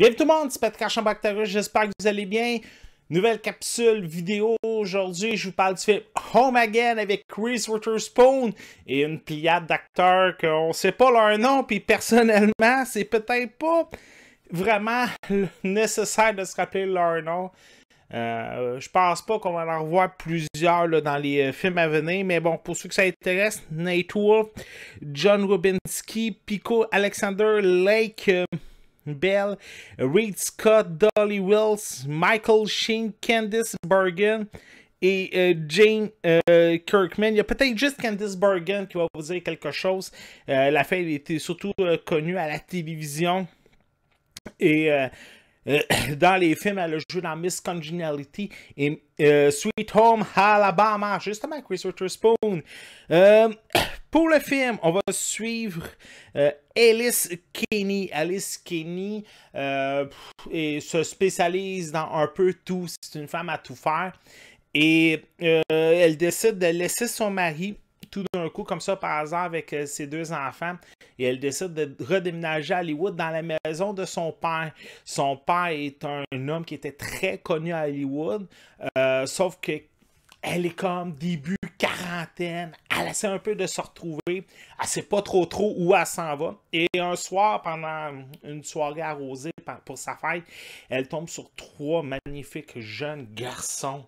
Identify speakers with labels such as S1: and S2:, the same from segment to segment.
S1: Bienvenue tout le monde, c'est Patrick Chambactarus, j'espère que vous allez bien. Nouvelle capsule vidéo aujourd'hui, je vous parle du film Home Again avec Chris spawn et une pliade d'acteurs qu'on sait pas leur nom, puis personnellement, c'est peut-être pas vraiment nécessaire de se rappeler leur nom. Euh, je pense pas qu'on va en revoir plusieurs dans les euh, films à venir, mais bon, pour ceux que ça intéresse, Nate Wolf, John Robinski, Pico Alexander Lake, euh, Bell, Reed Scott, Dolly Wills, Michael Sheen, Candice Bergen et euh, Jane euh, Kirkman. Il y a peut-être juste Candice Bergen qui va vous dire quelque chose. Euh, la fête était surtout connue à la télévision. Et euh, dans les films, elle a joué dans Miss Congeniality et euh, Sweet Home Alabama, justement Chris Witherspoon. Euh, pour le film, on va suivre Alice Kenny. Alice Kenny et se spécialise dans un peu tout. C'est une femme à tout faire. Et elle décide de laisser son mari tout d'un coup, comme ça, par hasard, avec euh, ses deux enfants. Et elle décide de redéménager à Hollywood dans la maison de son père. Son père est un, homme qui était très connu à Hollywood, euh, sauf que elle est comme début quarantaine. Elle essaie un peu de se retrouver. Elle sait pas trop trop où elle s'en va. Et un soir, pendant une soirée arrosée pour sa fête, elle tombe sur trois magnifiques jeunes garçons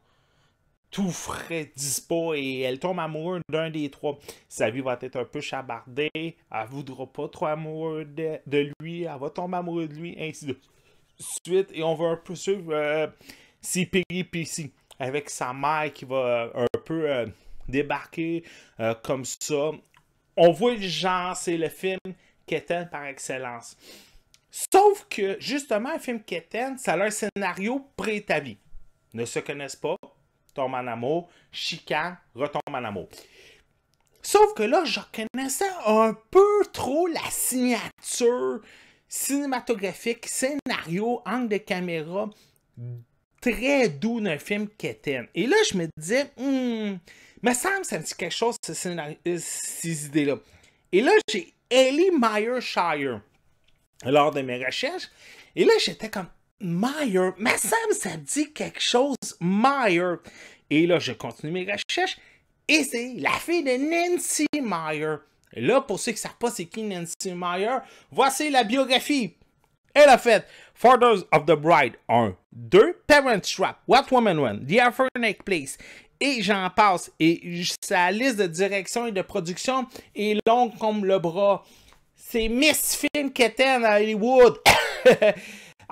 S1: tout frais, dispo, et elle tombe amoureuse d'un des trois. Sa vie va être un peu chabardée, elle voudra pas trop amoureux de, lui, elle va tomber amoureuse de lui, ainsi de suite. Et on va un peu suivre euh, avec sa mère qui va euh, un peu euh, débarquer comme ça. On voit le genre, c'est le film Keten par excellence. Sauf que, justement, le film Keten, ça a un scénario préétabli. Ne se connaissent pas, tombe en amour, Chica, retombe en amour. Sauf que là, je reconnaissais un peu trop la signature cinématographique, scénario, angle de caméra très doux d'un film était. Et là, je me disais, hmm, me semble ça me dit quelque chose, ce euh, ces idées-là. Et là, j'ai Ellie Meyer lors de mes recherches. Et là, j'étais comme, Meyer, ma sœur, ça dit quelque chose, Meyer. Et là, je continue mes recherches, et c'est la fille de Nancy Meyer. Et là, pour ceux qui ne savent pas c'est qui Nancy Meyer, voici la biographie. Elle a fait Fathers of the Bride 1, 2, Parent Trap, What Woman Went, The African Place, et j'en passe. Et sa liste de direction et de production est longue comme le bras. C'est Miss Finn qui à Hollywood.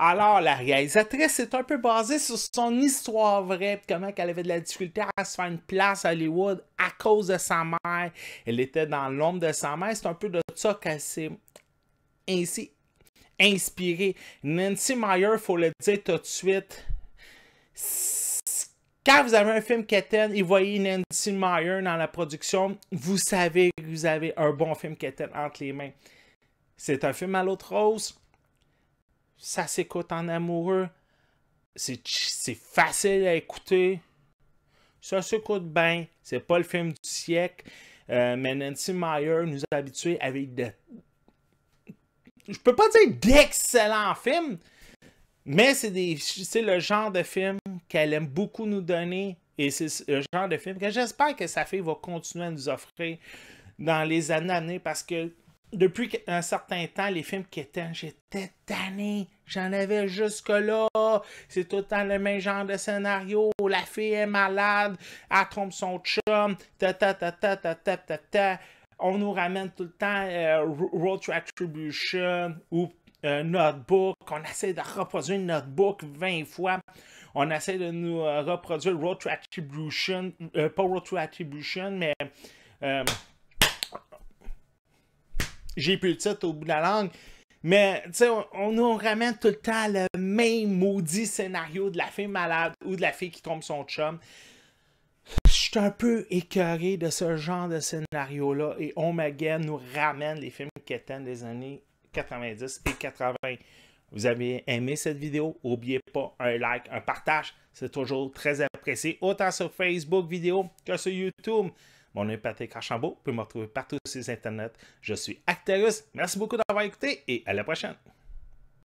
S1: Alors, la réalisatrice est un peu basée sur son histoire vraie, comment elle avait de la difficulté à se faire une place à Hollywood à cause de sa mère. Elle était dans l'ombre de sa mère. C'est un peu de ça qu'elle s'est ainsi inspirée. Nancy Meyer, faut le dire tout de suite, quand vous avez un film Keten et voyez Nancy Meyer dans la production, vous savez que vous avez un bon film Keten entre les mains. C'est un film à l'autre rose ça s'écoute en amoureux, c'est facile à écouter, ça s'écoute bien, c'est pas le film du siècle, euh, mais Nancy Meyer nous a habitués avec de... Je peux pas dire d'excellents films, mais c'est le genre de film qu'elle aime beaucoup nous donner et c'est le genre de film que j'espère que sa fille va continuer à nous offrir dans les années à venir parce que depuis un certain temps, les films qui étaient, j'étais tanné. J'en avais jusque-là. C'est tout le temps le même genre de scénario. La fille est malade, elle trompe son chum, ta ta ta ta ta ta On nous ramène tout le temps euh, Road to Attribution ou euh, Notebook. On essaie de reproduire Notebook 20 fois. On essaie de nous euh, reproduire Road to Attribution. pas Road to Attribution, mais j'ai plus le titre au bout de la langue. Mais, tu sais, on, nous ramène tout le temps le même maudit scénario de la fille malade ou de la fille qui trompe son chum. Je suis un peu écœuré de ce genre de scénario-là. Et on Again nous ramène les films qui étaient des années 90 et 80. Vous avez aimé cette vidéo, n'oubliez pas un like, un partage. C'est toujours très apprécié, autant sur Facebook vidéo que sur YouTube. Mon nom est Patrick Archambault. Vous pouvez me retrouver partout sur Internet. Je suis Acteurus, Merci beaucoup d'avoir écouté et à la prochaine.